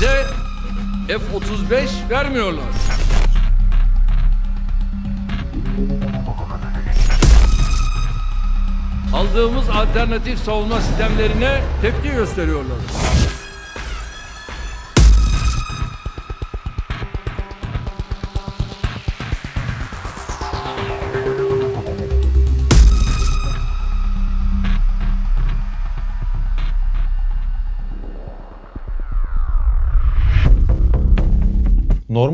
bize F-35 vermiyorlar. Aldığımız alternatif savunma sistemlerine tepki gösteriyorlar.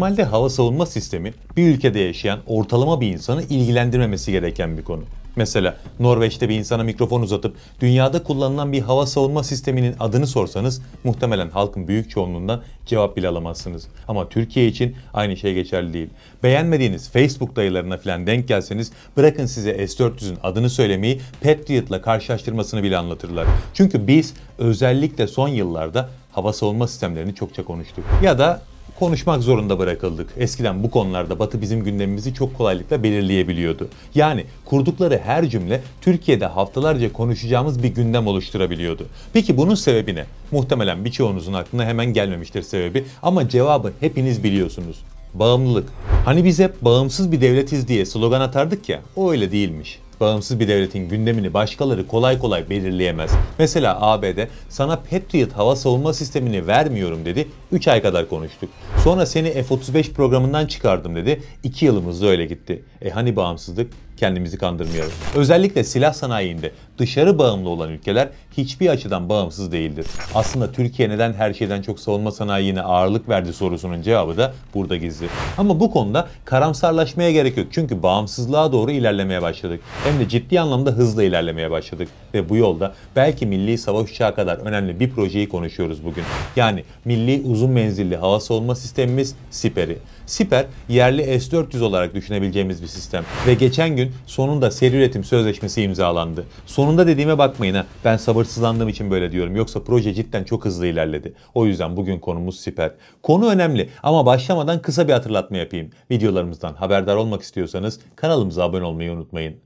Normalde hava savunma sistemi bir ülkede yaşayan ortalama bir insanı ilgilendirmemesi gereken bir konu. Mesela Norveç'te bir insana mikrofon uzatıp dünyada kullanılan bir hava savunma sisteminin adını sorsanız muhtemelen halkın büyük çoğunluğundan cevap bile alamazsınız. Ama Türkiye için aynı şey geçerli değil. Beğenmediğiniz Facebook dayılarına falan denk gelseniz bırakın size S-400'ün adını söylemeyi Patriot'la karşılaştırmasını bile anlatırlar. Çünkü biz özellikle son yıllarda hava savunma sistemlerini çokça konuştuk. Ya da konuşmak zorunda bırakıldık. Eskiden bu konularda Batı bizim gündemimizi çok kolaylıkla belirleyebiliyordu. Yani kurdukları her cümle Türkiye'de haftalarca konuşacağımız bir gündem oluşturabiliyordu. Peki bunun sebebi ne? Muhtemelen birçoğunuzun aklına hemen gelmemiştir sebebi ama cevabı hepiniz biliyorsunuz. Bağımlılık. Hani biz hep bağımsız bir devletiz diye slogan atardık ya, o öyle değilmiş bağımsız bir devletin gündemini başkaları kolay kolay belirleyemez. Mesela ABD sana Patriot hava savunma sistemini vermiyorum dedi. 3 ay kadar konuştuk. Sonra seni F-35 programından çıkardım dedi. 2 yılımız da öyle gitti. E hani bağımsızlık? kendimizi kandırmayalım. Özellikle silah sanayinde dışarı bağımlı olan ülkeler hiçbir açıdan bağımsız değildir. Aslında Türkiye neden her şeyden çok savunma sanayiine ağırlık verdi sorusunun cevabı da burada gizli. Ama bu konuda karamsarlaşmaya gerek yok. Çünkü bağımsızlığa doğru ilerlemeye başladık. Hem de ciddi anlamda hızla ilerlemeye başladık. Ve bu yolda belki milli savaş uçağı kadar önemli bir projeyi konuşuyoruz bugün. Yani milli uzun menzilli hava savunma sistemimiz SİPER'i. Siper yerli S-400 olarak düşünebileceğimiz bir sistem. Ve geçen gün sonunda seri üretim sözleşmesi imzalandı. Sonunda dediğime bakmayın ha. Ben sabırsızlandığım için böyle diyorum. Yoksa proje cidden çok hızlı ilerledi. O yüzden bugün konumuz Siper. Konu önemli ama başlamadan kısa bir hatırlatma yapayım. Videolarımızdan haberdar olmak istiyorsanız kanalımıza abone olmayı unutmayın.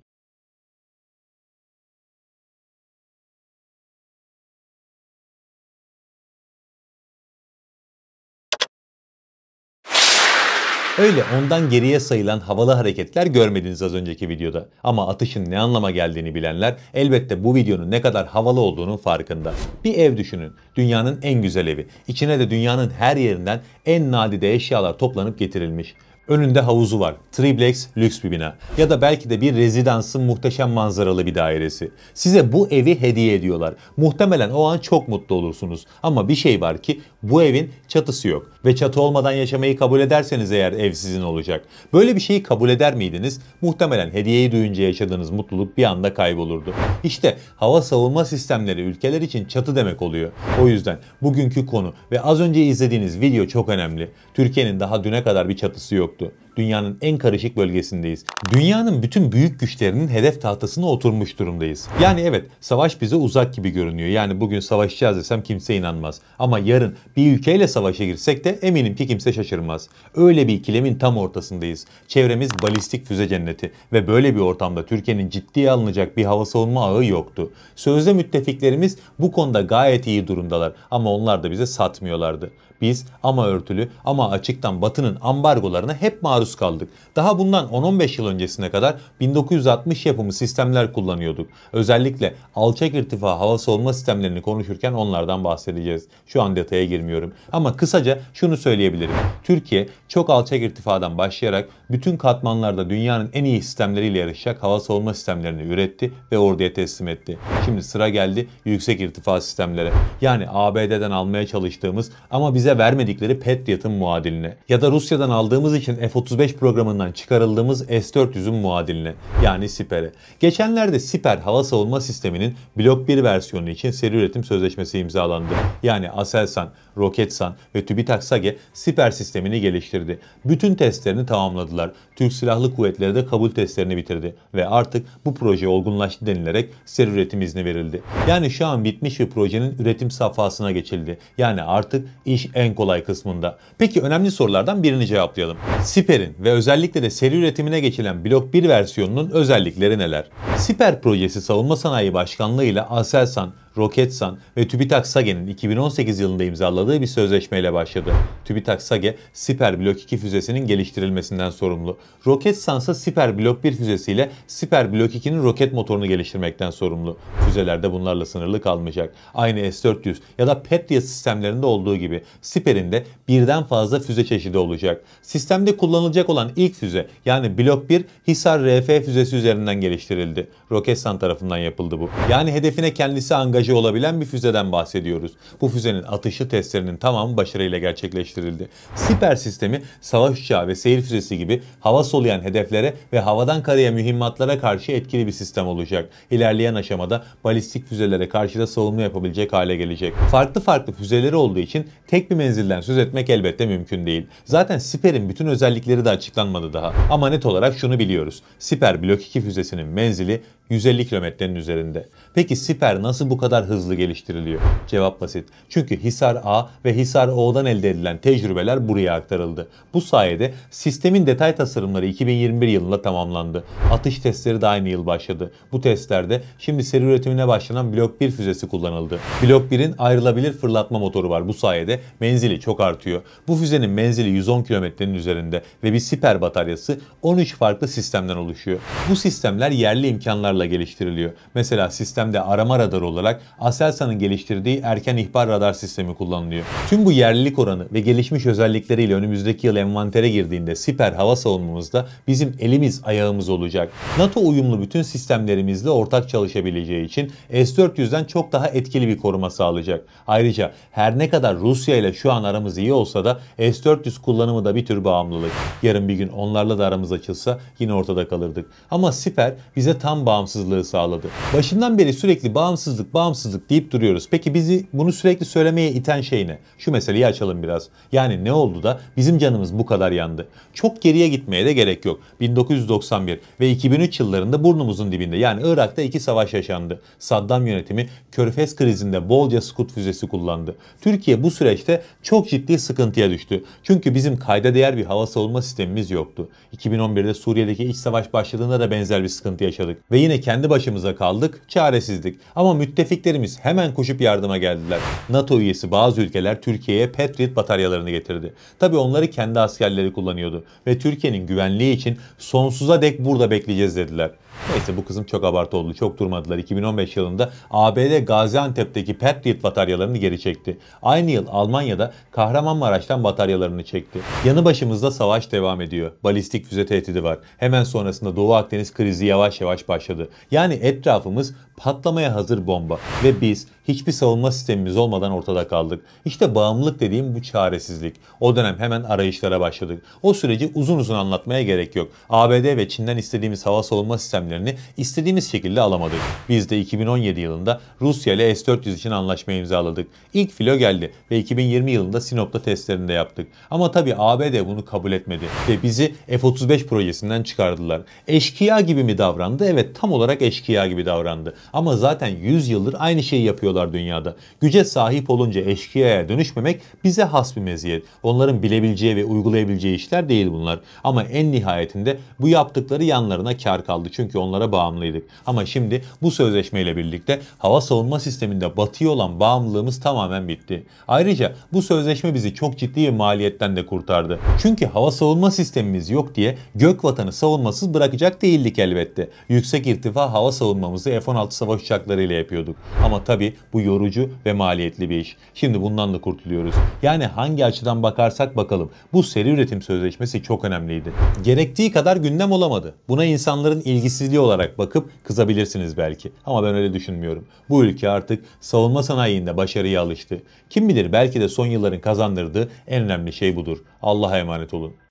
Öyle ondan geriye sayılan havalı hareketler görmediniz az önceki videoda. Ama atışın ne anlama geldiğini bilenler elbette bu videonun ne kadar havalı olduğunun farkında. Bir ev düşünün. Dünyanın en güzel evi. İçine de dünyanın her yerinden en nadide eşyalar toplanıp getirilmiş. Önünde havuzu var. Triplex lüks bir bina. Ya da belki de bir rezidansın muhteşem manzaralı bir dairesi. Size bu evi hediye ediyorlar. Muhtemelen o an çok mutlu olursunuz. Ama bir şey var ki bu evin çatısı yok. Ve çatı olmadan yaşamayı kabul ederseniz eğer ev sizin olacak. Böyle bir şeyi kabul eder miydiniz? Muhtemelen hediyeyi duyunca yaşadığınız mutluluk bir anda kaybolurdu. İşte hava savunma sistemleri ülkeler için çatı demek oluyor. O yüzden bugünkü konu ve az önce izlediğiniz video çok önemli. Türkiye'nin daha düne kadar bir çatısı yok. Maroto. dünyanın en karışık bölgesindeyiz. Dünyanın bütün büyük güçlerinin hedef tahtasına oturmuş durumdayız. Yani evet savaş bize uzak gibi görünüyor. Yani bugün savaşacağız desem kimse inanmaz. Ama yarın bir ülkeyle savaşa girsek de eminim ki kimse şaşırmaz. Öyle bir ikilemin tam ortasındayız. Çevremiz balistik füze cenneti ve böyle bir ortamda Türkiye'nin ciddiye alınacak bir hava savunma ağı yoktu. Sözde müttefiklerimiz bu konuda gayet iyi durumdalar ama onlar da bize satmıyorlardı. Biz ama örtülü ama açıktan batının ambargolarına hep maruz maruz kaldık. Daha bundan 10-15 yıl öncesine kadar 1960 yapımı sistemler kullanıyorduk. Özellikle alçak irtifa hava savunma sistemlerini konuşurken onlardan bahsedeceğiz. Şu an detaya girmiyorum. Ama kısaca şunu söyleyebilirim. Türkiye çok alçak irtifadan başlayarak bütün katmanlarda dünyanın en iyi sistemleriyle yarışacak hava savunma sistemlerini üretti ve orduya teslim etti. Şimdi sıra geldi yüksek irtifa sistemlere. Yani ABD'den almaya çalıştığımız ama bize vermedikleri Patriot'ın muadiline ya da Rusya'dan aldığımız için F-35 f programından çıkarıldığımız S-400'ün muadiline yani Siper'e. Geçenlerde Siper hava savunma sisteminin blok 1 versiyonu için seri üretim sözleşmesi imzalandı. Yani Aselsan, Roketsan ve TÜBİTAK SAGE Siper sistemini geliştirdi. Bütün testlerini tamamladılar. Türk Silahlı Kuvvetleri de kabul testlerini bitirdi ve artık bu proje olgunlaştı denilerek seri üretim izni verildi. Yani şu an bitmiş bir projenin üretim safhasına geçildi. Yani artık iş en kolay kısmında. Peki önemli sorulardan birini cevaplayalım. Siper'in ürünlerin ve özellikle de seri üretimine geçilen Blok 1 versiyonunun özellikleri neler? Siper projesi Savunma Sanayi Başkanlığı ile Aselsan, Roketsan ve TÜBİTAK SAGE'nin 2018 yılında imzaladığı bir sözleşmeyle başladı. TÜBİTAK SAGE, Siper Blok 2 füzesinin geliştirilmesinden sorumlu. Roketsan ise Siper Blok 1 füzesiyle Siper Blok 2'nin roket motorunu geliştirmekten sorumlu. Füzeler de bunlarla sınırlı kalmayacak. Aynı S-400 ya da Patriot sistemlerinde olduğu gibi Siper'in de birden fazla füze çeşidi olacak. Sistemde kullanılacak olan ilk füze yani Blok 1 Hisar RF füzesi üzerinden geliştirildi. Roketsan tarafından yapıldı bu. Yani hedefine kendisi angaje olabilen bir füzeden bahsediyoruz. Bu füzenin atışı testlerinin tamamı başarıyla gerçekleştirildi. Siper sistemi savaş uçağı ve seyir füzesi gibi hava soluyan hedeflere ve havadan karaya mühimmatlara karşı etkili bir sistem olacak. İlerleyen aşamada balistik füzelere karşı da savunma yapabilecek hale gelecek. Farklı farklı füzeleri olduğu için tek bir menzilden söz etmek elbette mümkün değil. Zaten Siper'in bütün özellikleri de açıklanmadı daha. Ama net olarak şunu biliyoruz. Siper Blok 2 füzesinin menzili gibi 150 kilometrenin üzerinde. Peki siper nasıl bu kadar hızlı geliştiriliyor? Cevap basit. Çünkü Hisar A ve Hisar O'dan elde edilen tecrübeler buraya aktarıldı. Bu sayede sistemin detay tasarımları 2021 yılında tamamlandı. Atış testleri de aynı yıl başladı. Bu testlerde şimdi seri üretimine başlanan Blok 1 füzesi kullanıldı. Blok 1'in ayrılabilir fırlatma motoru var. Bu sayede menzili çok artıyor. Bu füzenin menzili 110 kilometrenin üzerinde ve bir siper bataryası 13 farklı sistemden oluşuyor. Bu sistemler yerli imkanlar radarla geliştiriliyor. Mesela sistemde arama radarı olarak Aselsan'ın geliştirdiği erken ihbar radar sistemi kullanılıyor. Tüm bu yerlilik oranı ve gelişmiş özellikleriyle önümüzdeki yıl envantere girdiğinde siper hava savunmamızda bizim elimiz ayağımız olacak. NATO uyumlu bütün sistemlerimizle ortak çalışabileceği için S-400'den çok daha etkili bir koruma sağlayacak. Ayrıca her ne kadar Rusya ile şu an aramız iyi olsa da S-400 kullanımı da bir tür bağımlılık. Yarın bir gün onlarla da aramız açılsa yine ortada kalırdık. Ama siper bize tam bağımlı bağımsızlığı sağladı. Başından beri sürekli bağımsızlık bağımsızlık deyip duruyoruz. Peki bizi bunu sürekli söylemeye iten şey ne? Şu meseleyi açalım biraz. Yani ne oldu da bizim canımız bu kadar yandı? Çok geriye gitmeye de gerek yok. 1991 ve 2003 yıllarında burnumuzun dibinde yani Irak'ta iki savaş yaşandı. Saddam yönetimi Körfez krizinde bolca Scud füzesi kullandı. Türkiye bu süreçte çok ciddi sıkıntıya düştü. Çünkü bizim kayda değer bir hava savunma sistemimiz yoktu. 2011'de Suriye'deki iç savaş başladığında da benzer bir sıkıntı yaşadık. Ve yine yine kendi başımıza kaldık, çaresizlik. Ama müttefiklerimiz hemen koşup yardıma geldiler. NATO üyesi bazı ülkeler Türkiye'ye Patriot bataryalarını getirdi. Tabii onları kendi askerleri kullanıyordu ve Türkiye'nin güvenliği için sonsuza dek burada bekleyeceğiz dediler. Neyse bu kızım çok abartı oldu, çok durmadılar. 2015 yılında ABD Gaziantep'teki Patriot bataryalarını geri çekti. Aynı yıl Almanya'da Kahramanmaraş'tan bataryalarını çekti. Yanı başımızda savaş devam ediyor. Balistik füze tehdidi var. Hemen sonrasında Doğu Akdeniz krizi yavaş yavaş başladı. Yani etrafımız patlamaya hazır bomba ve biz hiçbir savunma sistemimiz olmadan ortada kaldık. İşte bağımlılık dediğim bu çaresizlik. O dönem hemen arayışlara başladık. O süreci uzun uzun anlatmaya gerek yok. ABD ve Çin'den istediğimiz hava savunma sistemlerini istediğimiz şekilde alamadık. Biz de 2017 yılında Rusya ile S-400 için anlaşma imzaladık. İlk filo geldi ve 2020 yılında Sinop'ta testlerini de yaptık. Ama tabi ABD bunu kabul etmedi ve bizi F-35 projesinden çıkardılar. Eşkıya gibi mi davrandı? Evet tam olarak eşkıya gibi davrandı. Ama zaten 100 yıldır aynı şeyi yapıyorlar dünyada. Güce sahip olunca eşkıyaya dönüşmemek bize has bir meziyet. Onların bilebileceği ve uygulayabileceği işler değil bunlar. Ama en nihayetinde bu yaptıkları yanlarına kar kaldı. Çünkü onlara bağımlıydık. Ama şimdi bu sözleşmeyle birlikte hava savunma sisteminde batıya olan bağımlılığımız tamamen bitti. Ayrıca bu sözleşme bizi çok ciddi bir maliyetten de kurtardı. Çünkü hava savunma sistemimiz yok diye gök vatanı savunmasız bırakacak değildik elbette. Yüksek irtifa hava savunmamızı F-16 savaş uçaklarıyla yapıyorduk. Ama tabii bu yorucu ve maliyetli bir iş. Şimdi bundan da kurtuluyoruz. Yani hangi açıdan bakarsak bakalım bu seri üretim sözleşmesi çok önemliydi. Gerektiği kadar gündem olamadı. Buna insanların ilgisizliği olarak bakıp kızabilirsiniz belki. Ama ben öyle düşünmüyorum. Bu ülke artık savunma sanayiinde başarıya alıştı. Kim bilir belki de son yılların kazandırdığı en önemli şey budur. Allah'a emanet olun.